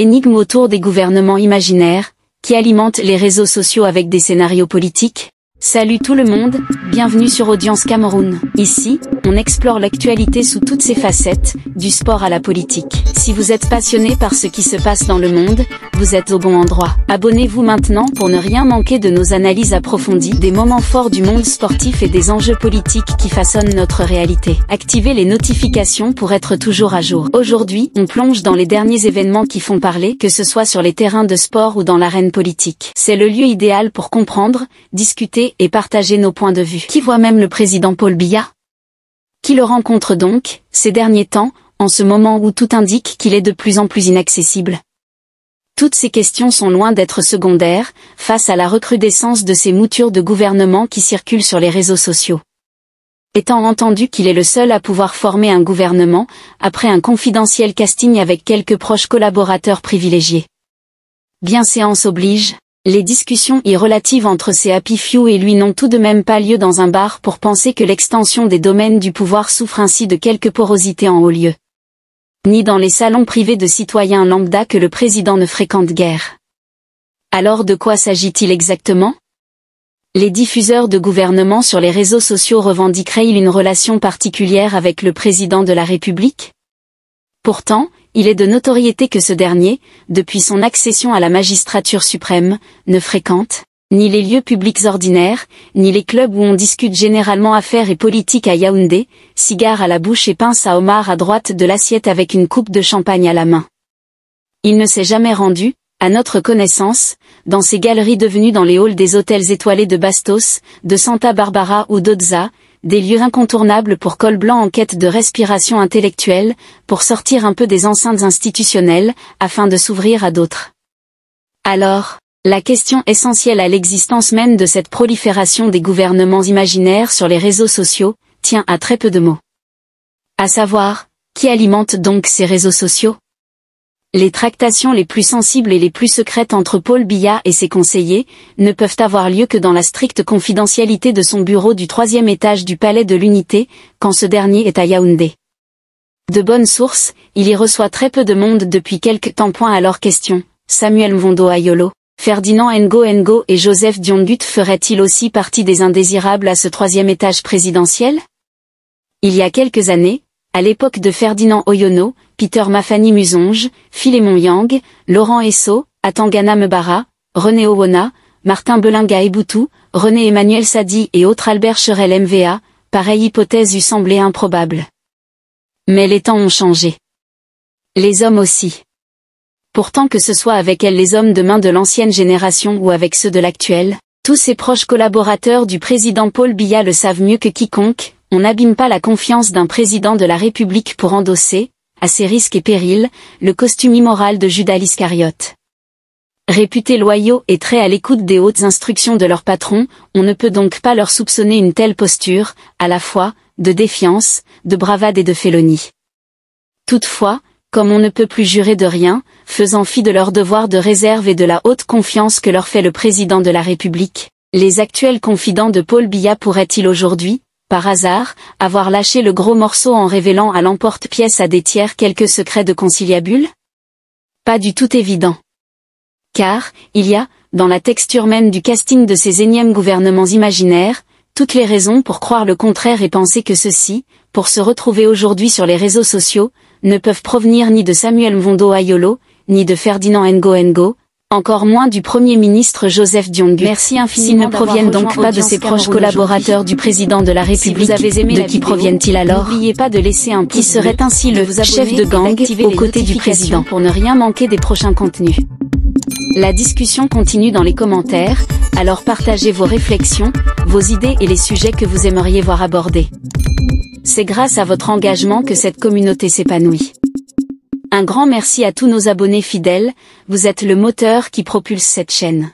énigme autour des gouvernements imaginaires, qui alimentent les réseaux sociaux avec des scénarios politiques Salut tout le monde, bienvenue sur Audience Cameroun. Ici, on explore l'actualité sous toutes ses facettes, du sport à la politique. Si vous êtes passionné par ce qui se passe dans le monde, vous êtes au bon endroit. Abonnez-vous maintenant pour ne rien manquer de nos analyses approfondies, des moments forts du monde sportif et des enjeux politiques qui façonnent notre réalité. Activez les notifications pour être toujours à jour. Aujourd'hui, on plonge dans les derniers événements qui font parler, que ce soit sur les terrains de sport ou dans l'arène politique. C'est le lieu idéal pour comprendre, discuter et partager nos points de vue. Qui voit même le président Paul Biya qui le rencontre donc, ces derniers temps, en ce moment où tout indique qu'il est de plus en plus inaccessible Toutes ces questions sont loin d'être secondaires, face à la recrudescence de ces moutures de gouvernement qui circulent sur les réseaux sociaux. Étant entendu qu'il est le seul à pouvoir former un gouvernement, après un confidentiel casting avec quelques proches collaborateurs privilégiés. Bien séance oblige, les discussions y relatives entre ces happy few et lui n'ont tout de même pas lieu dans un bar pour penser que l'extension des domaines du pouvoir souffre ainsi de quelque porosité en haut lieu. Ni dans les salons privés de citoyens lambda que le président ne fréquente guère. Alors de quoi s'agit-il exactement Les diffuseurs de gouvernement sur les réseaux sociaux revendiqueraient-ils une relation particulière avec le président de la République Pourtant, il est de notoriété que ce dernier, depuis son accession à la magistrature suprême, ne fréquente ni les lieux publics ordinaires, ni les clubs où on discute généralement affaires et politiques à Yaoundé, cigare à la bouche et pince à homard à droite de l'assiette avec une coupe de champagne à la main. Il ne s'est jamais rendu, à notre connaissance, dans ces galeries devenues dans les halls des hôtels étoilés de Bastos, de Santa Barbara ou d'Odza, des lieux incontournables pour col blanc en quête de respiration intellectuelle, pour sortir un peu des enceintes institutionnelles, afin de s'ouvrir à d'autres. Alors, la question essentielle à l'existence même de cette prolifération des gouvernements imaginaires sur les réseaux sociaux, tient à très peu de mots. À savoir, qui alimente donc ces réseaux sociaux les tractations les plus sensibles et les plus secrètes entre Paul Biya et ses conseillers ne peuvent avoir lieu que dans la stricte confidentialité de son bureau du troisième étage du Palais de l'Unité, quand ce dernier est à Yaoundé. De bonnes sources, il y reçoit très peu de monde depuis quelque temps. Point à leur question, Samuel Mvondo Ayolo, Ferdinand Ngo Ngo et Joseph Diongut feraient-ils aussi partie des indésirables à ce troisième étage présidentiel Il y a quelques années, à l'époque de Ferdinand Oyono, Peter Mafani Musonge, Philémon Yang, Laurent Esso, Atangana Mebara, René Owona, Martin Belinga Eboutou, René Emmanuel Sadi et autres Albert Cherel MVA, pareille hypothèse eût semblé improbable. Mais les temps ont changé. Les hommes aussi. Pourtant que ce soit avec elle les hommes de main de l'ancienne génération ou avec ceux de l'actuelle, tous ses proches collaborateurs du président Paul Biya le savent mieux que quiconque, on n'abîme pas la confiance d'un président de la République pour endosser, à ses risques et périls, le costume immoral de Judas Iscariote, Réputés loyaux et très à l'écoute des hautes instructions de leur patron, on ne peut donc pas leur soupçonner une telle posture, à la fois, de défiance, de bravade et de félonie. Toutefois, comme on ne peut plus jurer de rien, faisant fi de leur devoir de réserve et de la haute confiance que leur fait le président de la République, les actuels confidents de Paul Biya pourraient-ils aujourd'hui, par hasard, avoir lâché le gros morceau en révélant à l'emporte-pièce à des tiers quelques secrets de conciliabule Pas du tout évident. Car, il y a, dans la texture même du casting de ces énièmes gouvernements imaginaires, toutes les raisons pour croire le contraire et penser que ceux-ci, pour se retrouver aujourd'hui sur les réseaux sociaux, ne peuvent provenir ni de Samuel Mondo Ayolo, ni de Ferdinand Ngo Ngo, encore moins du Premier ministre Joseph Diong. Merci infiniment. S'ils ne proviennent donc pas de ses proches collaborateurs du président de la République, vous avez aimé de qui proviennent-ils alors N'oubliez pas de laisser un pouce. Qui serait ainsi le chef de gang aux côtés du président pour ne rien manquer des prochains contenus. La discussion continue dans les commentaires, alors partagez vos réflexions, vos idées et les sujets que vous aimeriez voir abordés. C'est grâce à votre engagement que cette communauté s'épanouit. Un grand merci à tous nos abonnés fidèles, vous êtes le moteur qui propulse cette chaîne.